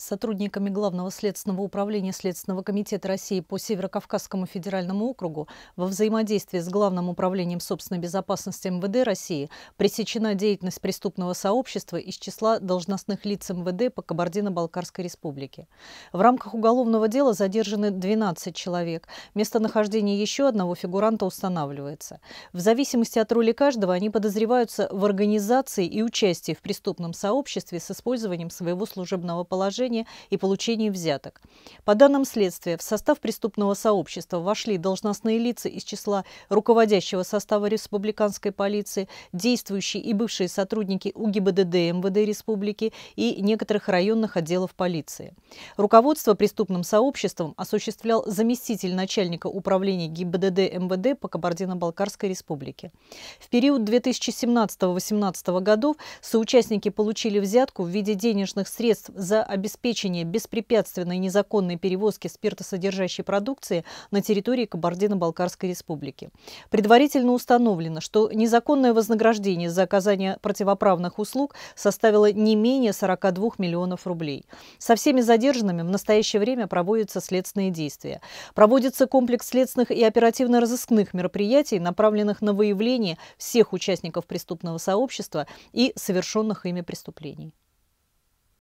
С сотрудниками Главного следственного управления Следственного комитета России по Северокавказскому федеральному округу во взаимодействии с Главным управлением собственной безопасности МВД России пресечена деятельность преступного сообщества из числа должностных лиц МВД по Кабардино-Балкарской республике. В рамках уголовного дела задержаны 12 человек. Местонахождение еще одного фигуранта устанавливается. В зависимости от роли каждого они подозреваются в организации и участии в преступном сообществе с использованием своего служебного положения расследования и получении взяток. По данным следствия, в состав преступного сообщества вошли должностные лица из числа руководящего состава республиканской полиции, действующие и бывшие сотрудники УГИБДД МВД республики и некоторых районных отделов полиции. Руководство преступным сообществом осуществлял заместитель начальника управления ГИБДД МВД по Кабардино-Балкарской республике. В период 2017-2018 годов соучастники получили взятку в виде денежных средств за обеспечение обеспечения беспрепятственной незаконной перевозки спиртосодержащей продукции на территории Кабардино-Балкарской республики. Предварительно установлено, что незаконное вознаграждение за оказание противоправных услуг составило не менее 42 миллионов рублей. Со всеми задержанными в настоящее время проводятся следственные действия. Проводится комплекс следственных и оперативно-розыскных мероприятий, направленных на выявление всех участников преступного сообщества и совершенных ими преступлений.